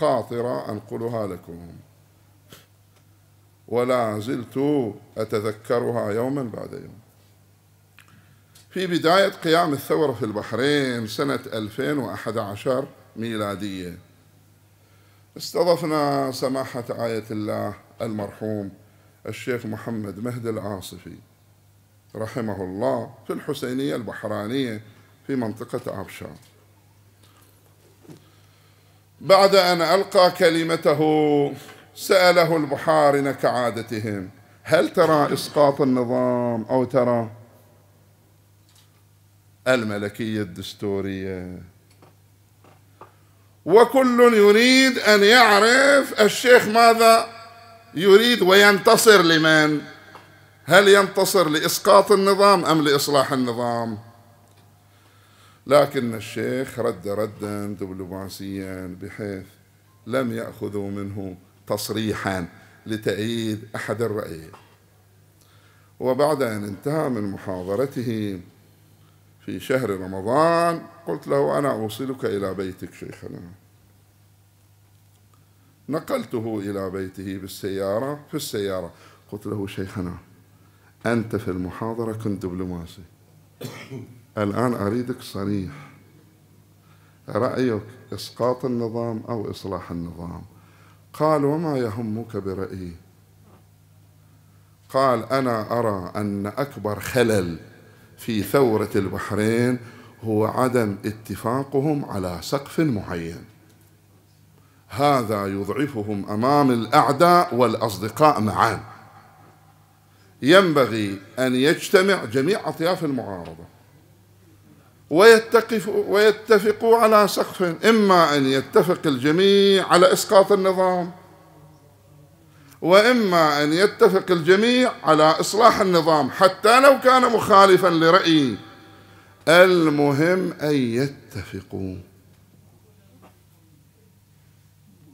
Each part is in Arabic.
خاطرة أنقلها لكم ولا زلت أتذكرها يوما بعد يوم في بداية قيام الثورة في البحرين سنة 2011 ميلادية استضفنا سماحة آية الله المرحوم الشيخ محمد مهدي العاصفي رحمه الله في الحسينية البحرانية في منطقة عبشة بعد أن ألقى كلمته سأله البحارنة كعادتهم هل ترى إسقاط النظام أو ترى الملكية الدستورية وكل يريد أن يعرف الشيخ ماذا يريد وينتصر لمن هل ينتصر لإسقاط النظام أم لإصلاح النظام لكن الشيخ رد ردا دبلوماسيا بحيث لم يأخذوا منه تصريحا لتأييد أحد الرأيين وبعد أن انتهى من محاضرته في شهر رمضان قلت له أنا أوصلك إلى بيتك شيخنا نقلته إلى بيته بالسيارة في السيارة قلت له شيخنا أنت في المحاضرة كنت دبلوماسي الآن أريدك صريح رأيك إسقاط النظام أو إصلاح النظام قال وما يهمك برأيي قال أنا أرى أن أكبر خلل في ثورة البحرين هو عدم اتفاقهم على سقف معين هذا يضعفهم امام الاعداء والاصدقاء معا ينبغي ان يجتمع جميع اطياف المعارضه ويتقف ويتفقوا على سقف إما أن يتفق الجميع على إسقاط النظام وإما أن يتفق الجميع على إصلاح النظام حتى لو كان مخالفا لرأيي المهم أن يتفقوا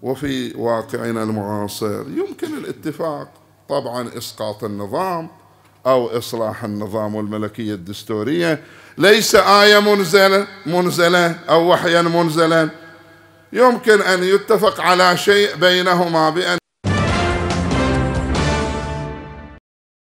وفي واقعنا المعاصر يمكن الاتفاق طبعا إسقاط النظام أو إصلاح النظام والملكية الدستورية ليس آية منزلة منزلة أو وحيا منزلا يمكن أن يتفق على شيء بينهما بأن